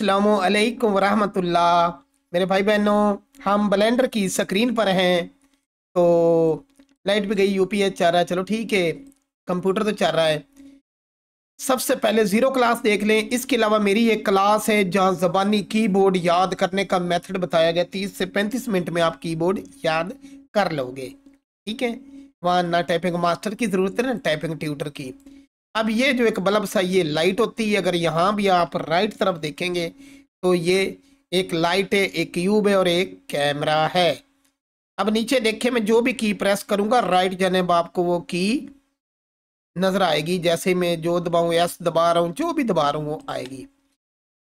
अल्लाम वरहमतुल्ला मेरे भाई बहनों हम ब्लेंडर की स्क्रीन पर हैं तो लाइट भी गई यू पी एच चल रहा है चलो ठीक है कंप्यूटर तो चल रहा है सबसे पहले ज़ीरो क्लास देख लें इसके अलावा मेरी एक क्लास है जहां ज़बानी कीबोर्ड याद करने का मेथड बताया गया तीस से पैंतीस मिनट में आप कीबोर्ड याद कर लोगे ठीक है वहाँ ना टाइपिंग मास्टर की ज़रूरत है ना टाइपिंग ट्यूटर की अब ये जो एक बल्ब सा ये लाइट होती है अगर यहाँ भी आप राइट तरफ देखेंगे तो ये एक लाइट है एक क्यूब है और एक कैमरा है अब नीचे देखे मैं जो भी की प्रेस करूँगा राइट जानब आपको वो की नज़र आएगी जैसे मैं जो दबाऊँ एस दबा रहा हूँ जो भी दबा रहा हूँ वो आएगी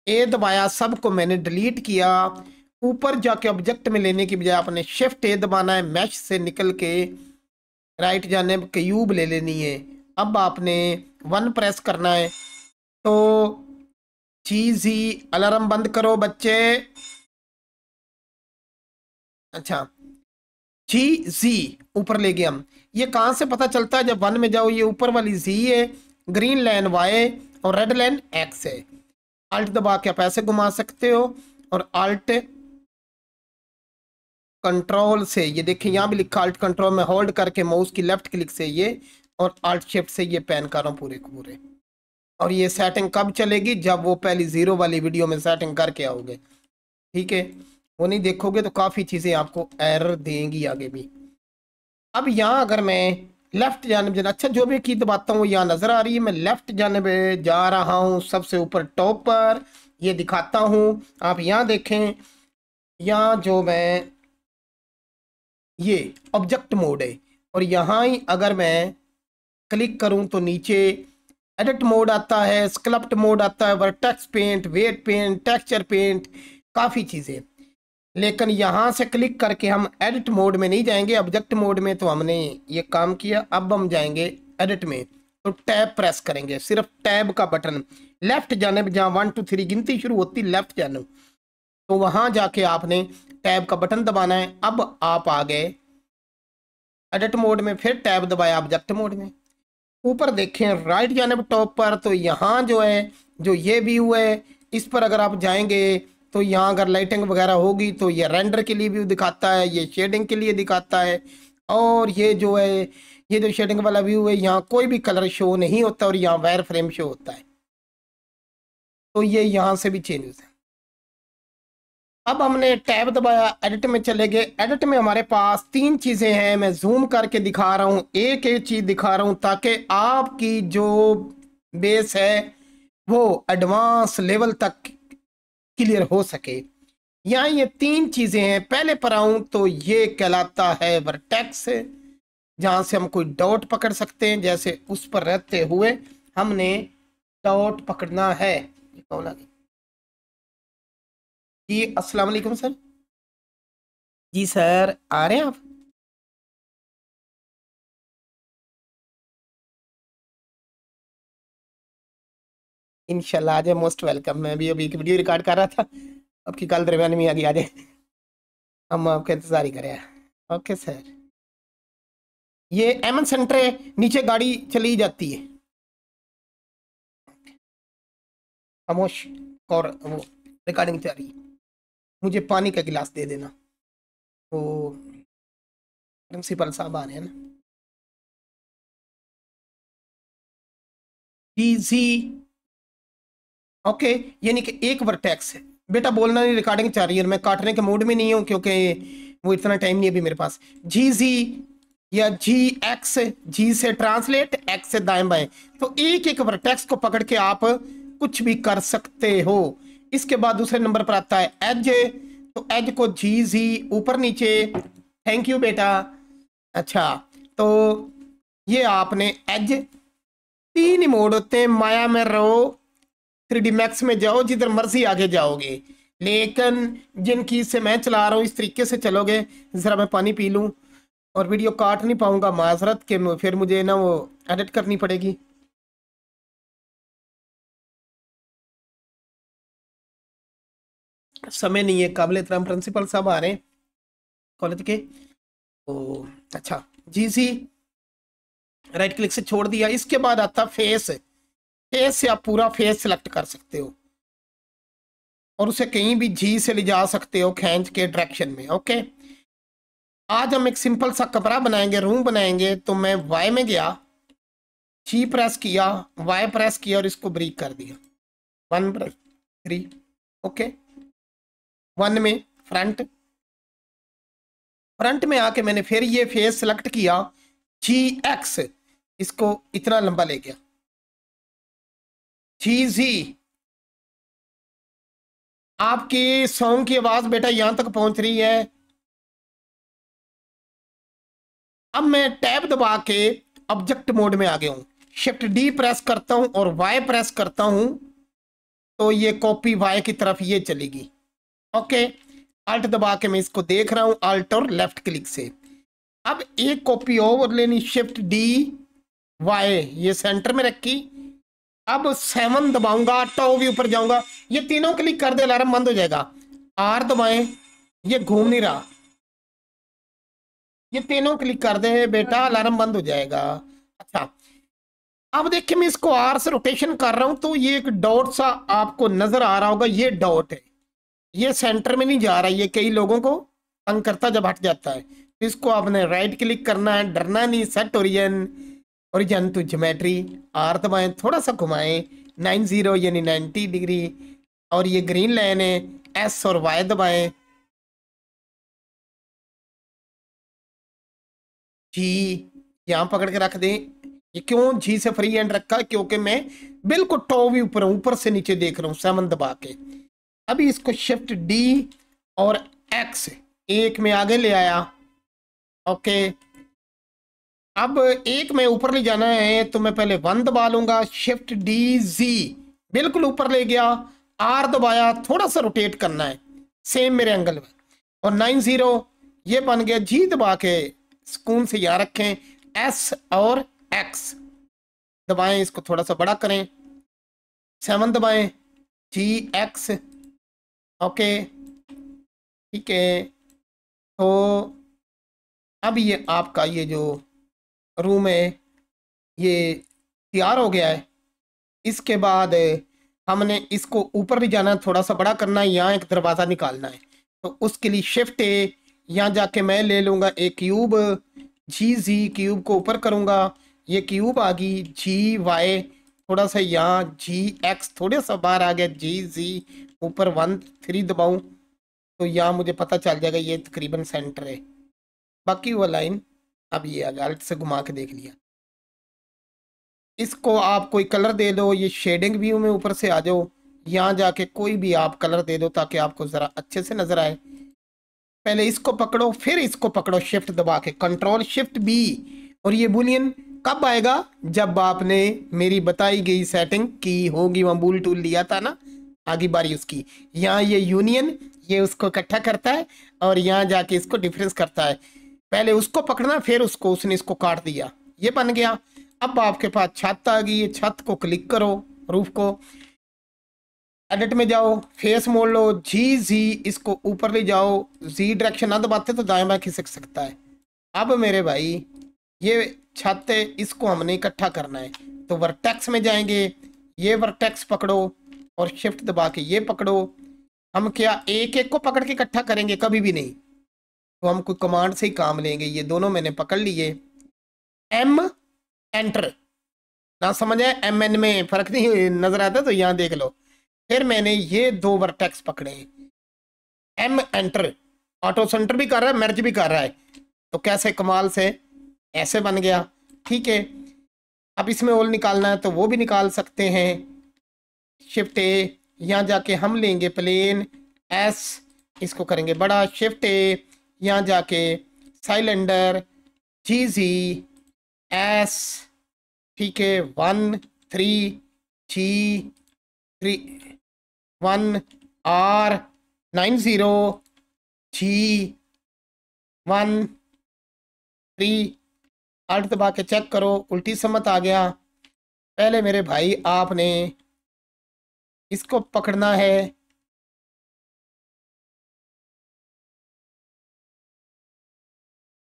ए दबाया सब को मैंने डिलीट किया ऊपर जाके ऑब्जेक्ट में लेने की बजाय आपने शिफ्ट ए दबाना है मैच से निकल के राइट जानब क्यूब ले लेनी है अब आपने वन प्रेस करना है तो जी जी अलार्म बंद करो बच्चे अच्छा जी जी ऊपर ले गए हम ये कहाँ से पता चलता है जब वन में जाओ ये ऊपर वाली जी है ग्रीन लाइन वाई और रेड लाइन एक्स है अल्ट दबा के आप ऐसे घुमा सकते हो और अल्ट कंट्रोल से ये देखिए यहाँ भी लिखा अल्ट कंट्रोल में होल्ड करके माउस की लेफ्ट क्लिक से ये और आर्ट शिफ्ट से ये पैन कर रहा हूँ पूरे पूरे और ये सेटिंग कब चलेगी जब वो पहली ज़ीरो वाली वीडियो में सेटिंग करके आओगे ठीक है वो नहीं देखोगे तो काफ़ी चीज़ें आपको एरर देंगी आगे भी अब यहाँ अगर मैं लेफ़्ट जानब जाना अच्छा जो भी की दबाता हूँ यहाँ नज़र आ रही है मैं लेफ़्ट जानब जा रहा हूँ सबसे ऊपर टॉप पर ये दिखाता हूँ आप यहाँ देखें यहाँ जो मैं ये ऑब्जेक्ट मोड है और यहाँ ही अगर मैं क्लिक करूं तो नीचे एडिट मोड आता है स्कलप्ट मोड आता है vertex paint weight paint texture paint काफ़ी चीज़ें लेकिन यहाँ से क्लिक करके हम एडिट मोड में नहीं जाएंगे ऑब्जेक्ट मोड में तो हमने ये काम किया अब हम जाएंगे एडिट में तो टैब प्रेस करेंगे सिर्फ टैब का बटन लेफ्ट जानब जहाँ वन टू थ्री गिनती शुरू होती लेफ्ट जानब तो वहाँ जाके आपने टैब का बटन दबाना है अब आप आ गए एडिट मोड में फिर टैब दबाया ऑब्जेक्ट मोड में ऊपर देखें राइट जानब टॉप पर तो यहाँ जो है जो ये व्यू है इस पर अगर आप जाएंगे तो यहाँ अगर लाइटिंग वगैरह होगी तो ये रेंडर के लिए व्यू दिखाता है ये शेडिंग के लिए दिखाता है और ये जो है ये जो शेडिंग वाला व्यू है यहाँ कोई भी कलर शो नहीं होता और यहाँ वायर फ्रेम शो होता है तो ये यहाँ से भी चेंजेस है अब हमने टैब दबाया एडिट में चले गए एडिट में हमारे पास तीन चीज़ें हैं मैं जूम करके दिखा रहा हूँ एक एक चीज़ दिखा रहा हूँ ताकि आपकी जो बेस है वो एडवांस लेवल तक क्लियर हो सके यहाँ ये तीन चीज़ें हैं पहले पर आऊँ तो ये कहलाता है वर्टेक्स जहाँ से हम कोई डॉट पकड़ सकते हैं जैसे उस पर रहते हुए हमने डॉट पकड़ना है कौन लगे जी अस्सलाम वालेकुम सर जी सर आ रहे हैं आप इनशाला आ जाए मोस्ट वेलकम मैं भी अभी एक वीडियो रिकॉर्ड कर रहा था आपकी कल दरमियान में आ आ जाए हम आपका इंतज़ार ही करें ओके सर ये एमन सेंटर है नीचे गाड़ी चली जाती है खामोश और वो रिकॉर्डिंग चल रही है मुझे पानी का गिलास दे देना तो प्रिंसिपल साहब आ रहे हैं ना इजी ओके यानी कि एक वर्टेक्स है बेटा बोलना नहीं रिकॉर्डिंग चाह रही है मैं काटने के मूड में नहीं हूं क्योंकि वो इतना टाइम नहीं है अभी मेरे पास जी जी या जी एक्स जी से ट्रांसलेट एक्स से दाएं बाएं तो एक एक वर्टेक्स को पकड़ के आप कुछ भी कर सकते हो इसके बाद दूसरे नंबर पर आता है एज तो एज को जी जी ऊपर नीचे थैंक यू बेटा अच्छा तो ये आपने एज तीन मोड होते हैं माया में रहो थ्री मैक्स में जाओ जिधर मर्जी आगे जाओगे लेकिन जिनकी से मैं चला रहा हूँ इस तरीके से चलोगे ज़रा मैं पानी पी लूँ और वीडियो काट नहीं पाऊँगा माजरत के फिर मुझे ना वो एडिट करनी पड़ेगी समय नहीं है काबिल एहतराम प्रिंसिपल साहब आ रहे हैं कॉलेज के तो अच्छा जी सी राइट क्लिक से छोड़ दिया इसके बाद आता फेस फेस से आप पूरा फेस सेलेक्ट कर सकते हो और उसे कहीं भी जी से ले जा सकते हो खेच के डायरेक्शन में ओके आज हम एक सिंपल सा कपड़ा बनाएंगे रूम बनाएंगे तो मैं वाई में गया जी प्रेस किया वाई प्रेस किया और इसको ब्रीक कर दिया one press three okay one में फ्रंट फ्रंट में आके मैंने फिर ये फेस सेलेक्ट किया जी एक्स इसको इतना लंबा ले गया जी जी आपकी सॉन्ग की आवाज बेटा यहां तक पहुंच रही है अब मैं टैब दबा के ऑब्जेक्ट मोड में आ गया हूं शिफ्ट डी प्रेस करता हूं और वाई प्रेस करता हूं तो ये कॉपी वाई की तरफ ये चलेगी ओके अल्ट दबा के मैं इसको देख रहा हूँ अल्ट और लेफ्ट क्लिक से अब एक कॉपी ओवर लेनी शिफ्ट डी वाई ये सेंटर में रखी अब सेवन दबाऊंगा टॉ भी ऊपर जाऊंगा ये तीनों क्लिक कर दे अलार्म बंद हो जाएगा आर दबाए ये घूम नहीं रहा ये तीनों क्लिक कर दे बेटा अलार्म बंद हो जाएगा अच्छा अब देखिए मैं इसको आर से रोटेशन कर रहा हूं तो ये एक डॉट सा आपको नजर आ रहा होगा ये डॉट है ये सेंटर में नहीं जा रहा ये कई लोगों को तंग करता जब हट जाता है तो इसको आपने राइट क्लिक करना है डरना नहीं सेट ओरियन ओरिजन टू जोमेट्री आर दबाएं थोड़ा सा घुमाएं नाइन जीरो यानी नाइन्टी डिग्री और ये ग्रीन लाइन है एस और वाई दबाएं जी यहाँ पकड़ के रख दें ये क्यों जी से फ्री एंड रखा क्योंकि मैं बिल्कुल टॉप भी ऊपर हूँ ऊपर से नीचे देख रहा हूँ सेवन दबा के अभी इसको शिफ्ट डी और एक्स एक में आगे ले आया ओके अब एक में ऊपर ले जाना है तो मैं पहले वन दबा लूंगा शिफ्ट डी जी बिल्कुल ऊपर ले गया आर दबाया थोड़ा सा रोटेट करना है सेम मेरे एंगल में और नाइन जीरो ये बन गया जी दबा के सुकून से यहां रखें एस और एक्स दबाएं इसको थोड़ा सा बड़ा करें सेवन दबाएं जी एक्स ओके ठीक है तो अब ये आपका ये जो रूम है ये तैयार हो गया है इसके बाद हमने इसको ऊपर भी जाना थोड़ा सा बड़ा करना है यहाँ एक दरवाज़ा निकालना है तो उसके लिए शिफ्ट है यहाँ जाके मैं ले लूँगा एक क्यूब जी जी क्यूब को ऊपर करूँगा ये क्यूब आ गई जी वाई थोड़ा सा यहाँ जी एक्स थोड़ा सा बाहर आ गया जी जी ऊपर वन थ्री दबाऊं तो यहाँ मुझे पता चल जाएगा ये तकरीबन सेंटर है बाकी वो लाइन अब ये आ गया से घुमा के देख लिया इसको आप कोई कलर दे दो ये शेडिंग व्यू में ऊपर से आ जाओ यहाँ जाके कोई भी आप कलर दे दो ताकि आपको ज़रा अच्छे से नज़र आए पहले इसको पकड़ो फिर इसको पकड़ो शिफ्ट दबा के कंट्रोल शिफ्ट बी और ये बुलियन कब आएगा जब आपने मेरी बताई गई सेटिंग की होगी वहाँ बुल टूल लिया था ना आगे बारी उसकी यहाँ ये यूनियन ये उसको इकट्ठा करता है और यहाँ जाके इसको डिफरेंस करता है पहले उसको पकड़ना फिर उसको उसने इसको काट दिया ये बन गया अब आपके पास छत आ गई छत को क्लिक करो रूफ को एडिट में जाओ फेस मोड़ लो जी जी इसको ऊपर ले जाओ जी डायरेक्शन ना दबाते तो दाएं बाएं खिसक सकता है अब मेरे भाई ये छत इसको हमने इकट्ठा करना है तो वर्टेक्स में जाएंगे ये वर्टेक्स पकड़ो और शिफ्ट दबा के ये पकड़ो हम क्या एक एक को पकड़ के इकट्ठा करेंगे कभी भी नहीं तो हम कोई कमांड से ही काम लेंगे ये दोनों मैंने पकड़ लिए एम एंटर ना समझ आए एम एन में फर्क नहीं नजर आता तो यहाँ देख लो फिर मैंने ये दो वर्टेक्स पकड़े एम एंटर ऑटो सेंटर भी कर रहा है मर्ज भी कर रहा है तो कैसे कमाल से ऐसे बन गया ठीक है अब इसमें ओल निकालना है तो वो भी निकाल सकते हैं शिफ्ट ए यहाँ जाके हम लेंगे प्लेन एस इसको करेंगे बड़ा शिफ्ट ए यहाँ जाके साइलेंडर जी जी एस ठीक है one three G three one R nine zero G one three आठ दबा के चेक करो उल्टी समत आ गया पहले मेरे भाई आपने इसको पकड़ना है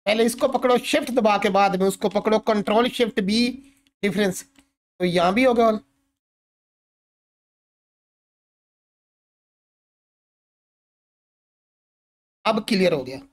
पहले इसको पकड़ो शिफ्ट दबा के बाद में उसको पकड़ो कंट्रोल शिफ्ट बी डिफरेंस तो यहां भी होगा ऑल अब क्लियर हो गया